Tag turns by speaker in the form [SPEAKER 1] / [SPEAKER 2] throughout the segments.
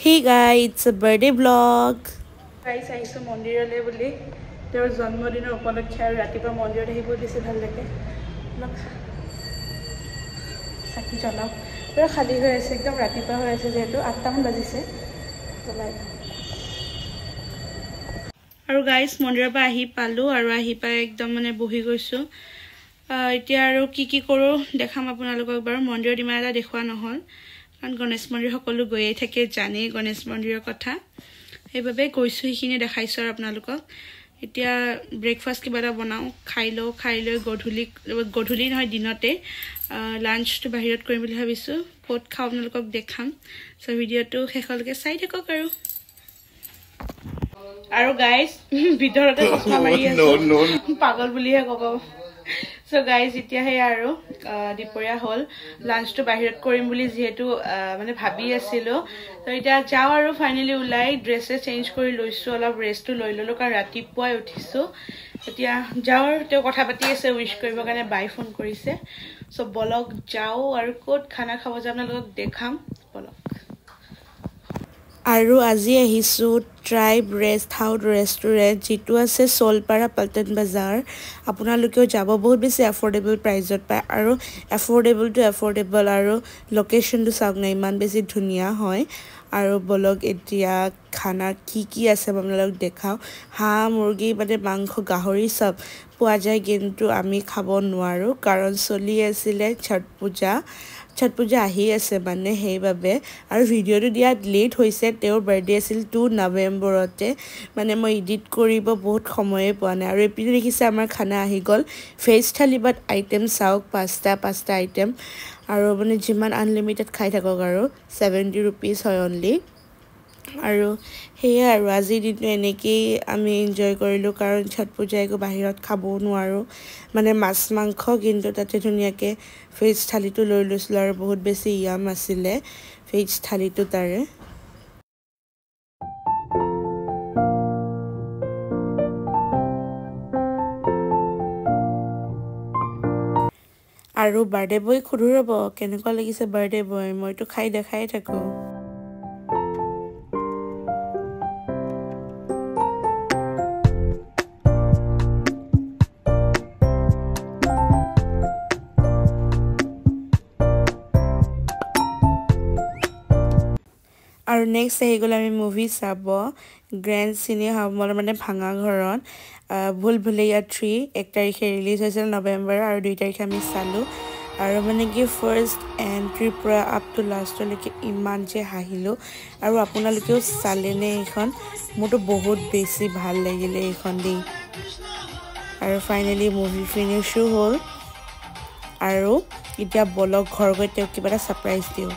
[SPEAKER 1] Hey guys, it's a birthday vlog. Guys, I saw Mondir Levoli. There was one more dinner upon a chair, Ratipa Mondir. He would visit her like Saki Jono. Well, Hadi, who has taken Ratipa, who has said to Atam Bazise. আৰু guys মন্দিৰৰ পৰা আহি পালোঁ আৰু আহি পাই একদম মানে বহি গৈছোঁ এতিয়া আৰু কি কি কৰোঁ দেখাম আপোনালোকক বাৰু মন্দিৰত ইমান এটা দেখুওৱা নহয় কাৰণ গণেশ মন্দিৰ সকলো গৈয়ে থাকে জানেই গণেশ মন্দিৰৰ কথা সেইবাবে গৈছোঁ সেইখিনি দেখাইছোঁ আৰু আপোনালোকক এতিয়া ব্ৰেকফাষ্ট কিবা এটা বনাওঁ খাই লওঁ খাই লৈ গধূলি গধূলি নহয় দিনতে লাঞ্চটো বাহিৰত কৰিম বুলি ভাবিছোঁ ক'ত খাওঁ আপোনালোকক দেখাম চ' ভিডিঅ'টো শেষলৈকে চাই থাকক আৰু আৰু গাইজ ভিতৰতে চচমা মাৰি আছোঁ পাগল বুলিহে ক'ব চ' গাইজ এতিয়া সেয়া আৰু দুপৰীয়া হ'ল লাঞ্চটো বাহিৰত কৰিম বুলি যিহেতু মানে ভাবি আছিলোঁ ত' এতিয়া যাওঁ আৰু ফাইনেলি ওলাই ড্ৰেছেছ চেঞ্জ কৰি লৈছোঁ অলপ ৰেষ্টটো লৈ ল'লোঁ কাৰণ ৰাতিপুৱাই উঠিছোঁ এতিয়া যাওঁ আৰু তেওঁ কথা পাতি আছে উইচ কৰিবৰ কাৰণে বাই ফোন কৰিছে চ' বলক যাওঁ আৰু ক'ত খানা খাব যাম লগত দেখাম বলক আৰু আজি আহিছোঁ ট্ৰাইব ৰেষ্ট হাউট ৰেষ্টুৰেণ্ট যিটো আছে চলপাৰা পাল্টন বজাৰ আপোনালোকেও যাব বহুত বেছি এফৰ্ডেবল প্ৰাইজত পায় আৰু এফৰ্ডেবল এফৰ্ডেবলটো এফৰ্ডেবল আৰু লোকেশ্যনটো চাওক নাই ইমান বেছি ধুনীয়া হয় আৰু বলক এতিয়া খানা কি কি আছে আপোনালোকক দেখাওঁ হাঁহ মুৰ্গী মানে মাংস গাহৰি চব পোৱা যায় কিন্তু আমি খাব নোৱাৰোঁ কাৰণ চলি আছিলে ছট পূজা ছট পূজা আহি আছে মানে সেইবাবে আৰু ভিডিঅ'টো দিয়াত লেট হৈছে তেওঁৰ বাৰ্থডে আছিল টু নৱেম্বৰতে মানে মই ইডিট কৰিব বহুত সময়ে পোৱা নাই আৰু এপিনে দেখিছে আমাৰ খানা আহি গ'ল ভেজ থালি বাট আইটেম চাওক পাঁচটা পাঁচটা আইটেম আৰু মানে যিমান আনলিমিটেড খাই থাকক আৰু ছেভেণ্টি ৰুপিজ হয় অনলি আৰু সেয়াই আৰু আজিৰ দিনটো এনেকেই আমি এনজয় কৰিলোঁ কাৰণ ছট পূজা একো বাহিৰত খাবও নোৱাৰোঁ মানে মাছ মাংস কিন্তু তাতে ধুনীয়াকৈ ফ্ৰিজ থালিটো লৈ লৈছিলোঁ আৰু বহুত বেছি ইয়াম আছিলে ফ্ৰিজ থালিটো তাৰে আৰু বাৰ্থডে বয় সুধো ৰ'ব কেনেকুৱা লাগিছে বাৰ্থডে বয় মইতো খাই দেখাই থাকোঁ আৰু নেক্সট আহি গ'লে আমি মুভি চাব গ্ৰেণ্ড চিনে হামলৰ মানে ভাঙা ঘৰত ভুল ভুলেয়া থ্ৰী এক তাৰিখে ৰিলিজ হৈছিল নৱেম্বৰ আৰু দুই তাৰিখে আমি চালোঁ আৰু মানে কি ফাৰ্ষ্ট এণ্ট্ৰিৰ পৰা আপ টু লাষ্টলৈকে ইমান যে হাঁহিলোঁ আৰু আপোনালোকেও চালেনে এইখন মোৰতো বহুত বেছি ভাল লাগিলে এইখন দি আৰু ফাইনেলি মুভি ফিনিছো হ'ল আৰু এতিয়া বলক ঘৰ গৈ তেওঁক কিবা এটা ছাৰপ্ৰাইজ দিওঁ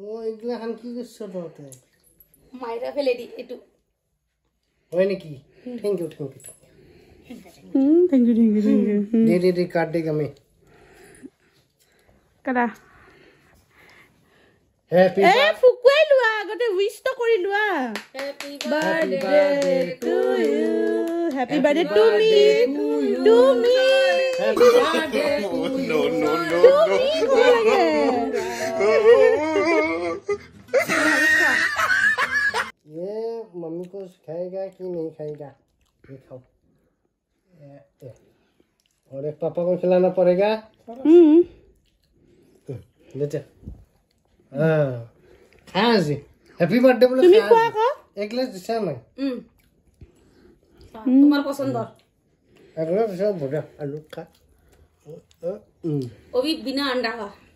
[SPEAKER 1] এইগুলাখান কি কৰিছ তহঁতে মাইৰা ফেলে দি এইটো হয় নেকি thank you thank you thank you thank you thank you দে দে দে কাৰ্ড দেখ আমি কাৰা ফুকুৱাই লোৱা আগতে উইচ টো কৰি লোৱা happy birthday to you happy birthday to me to me happy birthday to me så kan jeg ikke inn i kaia. Har du pappa kommet til å lande på deg? Litt. Kanskje. Happy birthday på deg. Du er kvar. Jeg leser sammen. Du er kvar på søndag. Jeg leser sammen på deg. Jeg lukker. Og vi begynner andre.